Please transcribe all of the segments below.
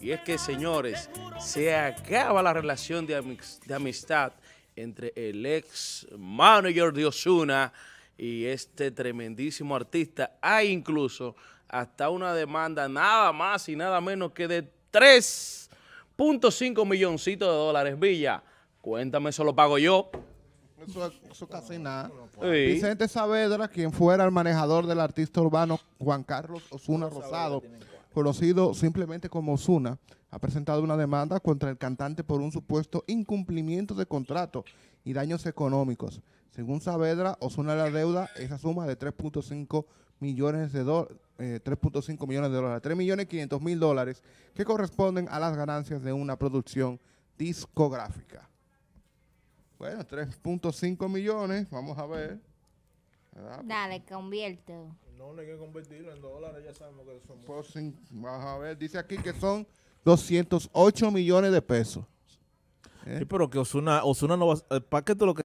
Y es que, señores, se acaba la relación de, amistad entre el ex manager de Osuna y este tremendísimo artista. Hay incluso hasta una demanda nada más y nada menos que de 3.5 milloncitos de dólares. Villa, cuéntame, eso lo pago yo. Eso, casi nada. Vicente Saavedra, quien fuera el manejador del artista urbano Juan Carlos Osuna Rosado, conocido simplemente como Osuna, ha presentado una demanda contra el cantante por un supuesto incumplimiento de contrato y daños económicos. Según Saavedra, Osuna la deuda esa suma de 3.5 eh, millones de dólares. 3.5 millones de dólares, mil dólares que corresponden a las ganancias de una producción discográfica. Bueno, 3.5 millones, vamos a ver. Ah, Dale, convierto. No, no hay que convertirlo en dólares, ya sabemos que son. Pues, vamos a ver, dice aquí que son 208 millones de pesos. ¿Eh? Sí, pero que Osuna, Osuna no va a. Eh, ¿Para qué tú lo que.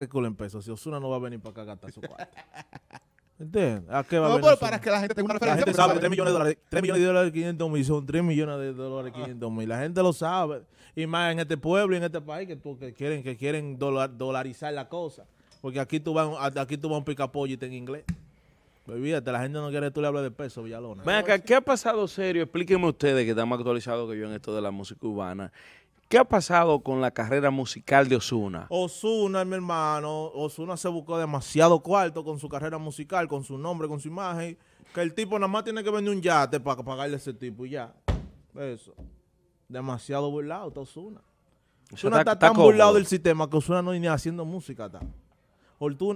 en pesos? Si Osuna no va a venir para acá a gastar su cuarto. ¿Entiendes? ¿A qué va no, a venir para que la gente tenga una referencia. La gente sabe, 3 millones de dólares, 3 millones de dólares 500 mil son 3 millones de dólares 500 mil. La gente lo sabe. Y más en este pueblo y en este país que, tú, que quieren, que quieren dolarizar la cosa. Porque aquí tú vas, aquí tú vas a un pica y en inglés. Olvídate, la gente no quiere que tú le hables de peso, Villalona. Ven ¿qué ha pasado serio? Explíquenme ustedes que están más actualizados que yo en esto de la música urbana. ¿Qué ha pasado con la carrera musical de Osuna? Osuna, mi hermano, Osuna se buscó demasiado cuarto con su carrera musical, con su nombre, con su imagen, que el tipo nada más tiene que vender un yate para pagarle a ese tipo y ya. Eso. Demasiado burlado está Osuna. Osuna está, tan burlado del sistema que Osuna no ni haciendo música. Está.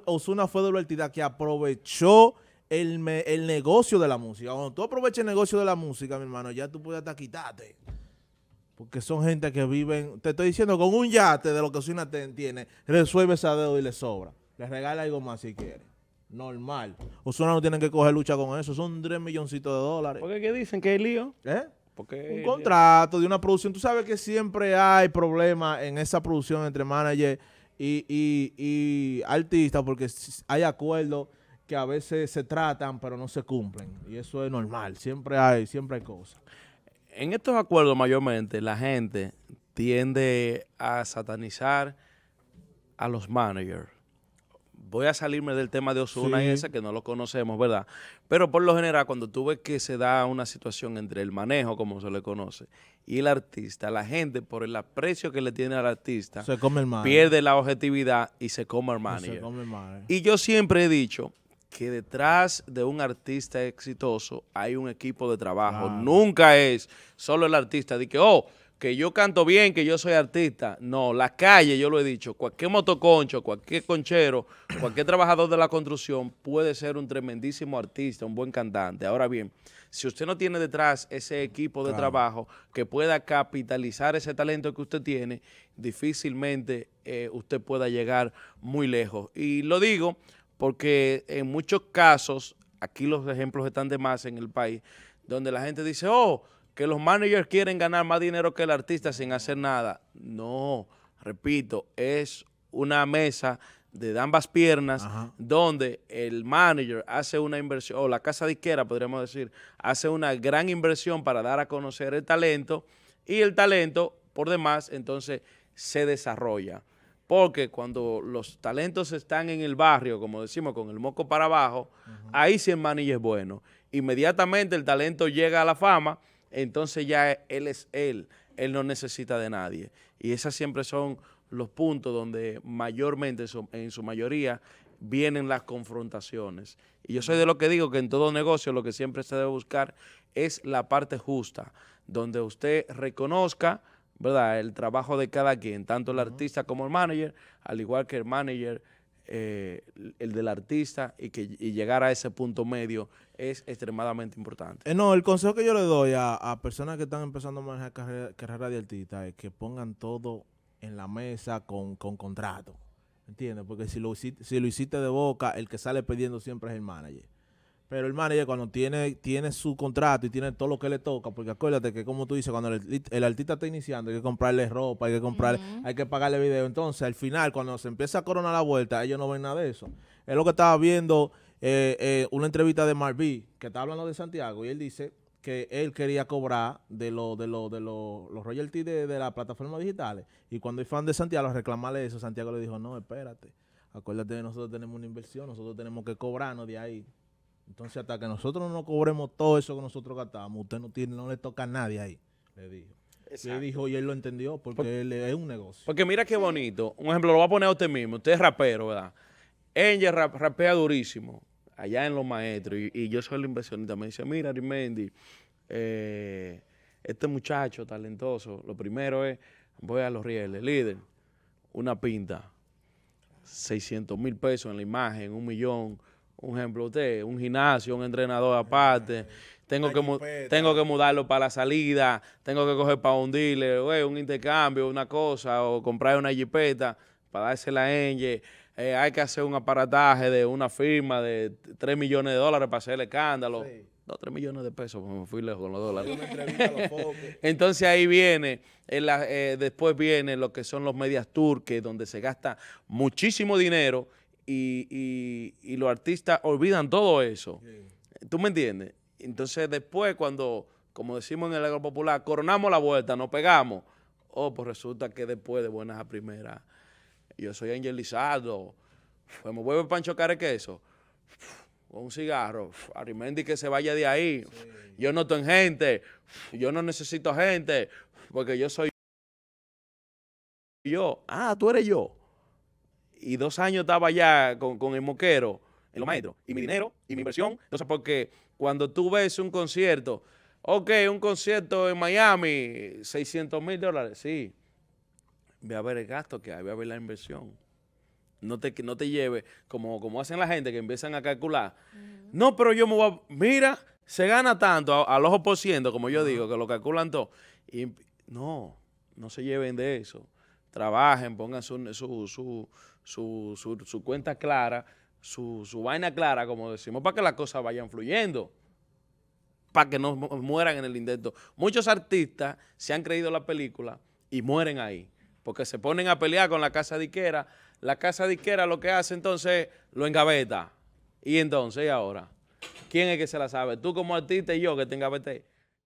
Osuna fue de la entidad que aprovechó el, el negocio de la música. Cuando tú aprovechas el negocio de la música, mi hermano, ya tú puedes hasta quitarte. Porque son gente que viven, te estoy diciendo, con un yate de lo que Osuna tiene, resuelve esa dedo y le sobra. Le regala algo más si quiere. Normal. Osuna no tiene que coger lucha con eso. Son 3 milloncitos de dólares. ¿Por qué, dicen? ¿Que es lío? ¿Eh? un contrato de una producción. Tú sabes que siempre hay problemas en esa producción entre manager y, y, y artistas porque hay acuerdos que a veces se tratan pero no se cumplen. Y eso es normal, siempre hay, siempre hay cosas. En estos acuerdos mayormente la gente tiende a satanizar a los managers voy a salirme del tema de Osuna y esa, que no lo conocemos, ¿verdad? Pero por lo general, cuando tú ves que se da una situación entre el manejo, como se le conoce, y el artista, la gente, por el aprecio que le tiene al artista, se come el pierde la objetividad y se come el manager. Y yo siempre he dicho que detrás de un artista exitoso hay un equipo de trabajo. Nunca es solo el artista de que, oh, que yo canto bien, que yo soy artista. No, la calle, yo lo he dicho, cualquier motoconcho, cualquier conchero, cualquier trabajador de la construcción puede ser un tremendísimo artista, un buen cantante. Ahora bien, si usted no tiene detrás ese equipo de trabajo que pueda capitalizar ese talento que usted tiene, difícilmente eh, usted pueda llegar muy lejos. Y lo digo porque en muchos casos, aquí los ejemplos están de más en el país, donde la gente dice, oh, que los managers quieren ganar más dinero que el artista sin hacer nada. No, repito, es una mesa de ambas piernas, donde el manager hace una inversión, o la casa de izquierda, podríamos decir, hace una gran inversión para dar a conocer el talento, y el talento, por demás, entonces se desarrolla. Porque cuando los talentos están en el barrio, como decimos, con el moco para abajo, ahí sí el manager es bueno. Inmediatamente el talento llega a la fama, entonces ya Él es Él, Él no necesita de nadie. Y esas siempre son los puntos donde mayormente, en su mayoría, vienen las confrontaciones. Y yo soy de lo que digo que en todo negocio lo que siempre se debe buscar es la parte justa, donde usted reconozca ¿verdad? el trabajo de cada quien, tanto el artista como el manager, al igual que el manager eh, el del artista y, que, llegar a ese punto medio es extremadamente importante. Eh, no, el consejo que yo le doy a, personas que están empezando a manejar carrera, de artista es que pongan todo en la mesa con, contrato. ¿Entiendes? Porque si lo, si lo hiciste de boca, el que sale pidiendo siempre es el manager. Pero el manager cuando tiene, tiene su contrato y tiene todo lo que le toca, porque acuérdate que como tú dices, cuando el, artista está iniciando hay que comprarle ropa, hay que comprarle, hay que pagarle video. Entonces, al final, cuando se empieza a coronar la vuelta, ellos no ven nada de eso. Es lo que estaba viendo eh, eh, una entrevista de Marví, que está hablando de Santiago, y él dice que él quería cobrar de, lo, de, lo, de los royalties de, de las plataformas digitales. Y cuando el fan de Santiago a reclamarle eso, Santiago le dijo, no, espérate, acuérdate de nosotros tenemos una inversión, nosotros tenemos que cobrarnos de ahí. Entonces, hasta que nosotros no cobremos todo eso que nosotros gastamos, usted no, tiene, no le toca a nadie ahí, le dijo. Le dijo y él lo entendió porque es un negocio. Porque mira qué bonito. Un ejemplo, lo va a poner usted mismo. Usted es rapero, ¿verdad? Ella rapea durísimo allá en Los Maestros. Y, yo soy el inversionista. Me dice, mira, Arimendi, eh, este muchacho talentoso, lo primero es, voy a los rieles, líder, una pinta, 600 mil pesos en la imagen, un millón, un ejemplo, usted, un gimnasio, un entrenador aparte. Tengo que, tengo que mudarlo para la salida, tengo que coger para un dealer, un intercambio, una cosa, o comprar una jipeta para darse la Enge, eh, hay que hacer un aparataje de una firma de 3 millones de dólares para hacer el escándalo. No, 3 millones de pesos, me fui lejos con los dólares. Entonces ahí viene, eh, eh, después viene lo que son los medias turques, donde se gasta muchísimo dinero y, y, los artistas olvidan todo eso. ¿Tú me entiendes? Entonces después cuando, como decimos en el agro popular, coronamos la vuelta, nos pegamos, oh, pues resulta que después de buenas a primeras, yo soy angelizado, pues me vuelve Pancho queso con un cigarro, Arimendi que se vaya de ahí, yo no tengo gente, yo no necesito gente, porque yo soy yo. Ah, tú eres yo y dos años estaba allá con, el moquero, en los y mi dinero, y mi inversión. Entonces, porque cuando tú ves un concierto, ok, un concierto en Miami, 600 mil dólares, sí. Ve a ver el gasto que hay, ve a ver la inversión. No te, no te lleve, como, como hacen la gente que empiezan a calcular. No, pero yo me voy a. Mira, se gana tanto al ojo por ciento, como yo digo, que lo calculan todo. Y, no, no se lleven de eso trabajen, pongan su, su, cuenta clara, su, vaina clara, como decimos, para que las cosas vayan fluyendo, para que no mueran en el intento. Muchos artistas se han creído la película y mueren ahí, porque se ponen a pelear con la casa diquera, la casa diquera lo que hace entonces lo engaveta. Y entonces, ¿y ahora? ¿Quién es que se la sabe? ¿Tú como artista y yo que te engaveté?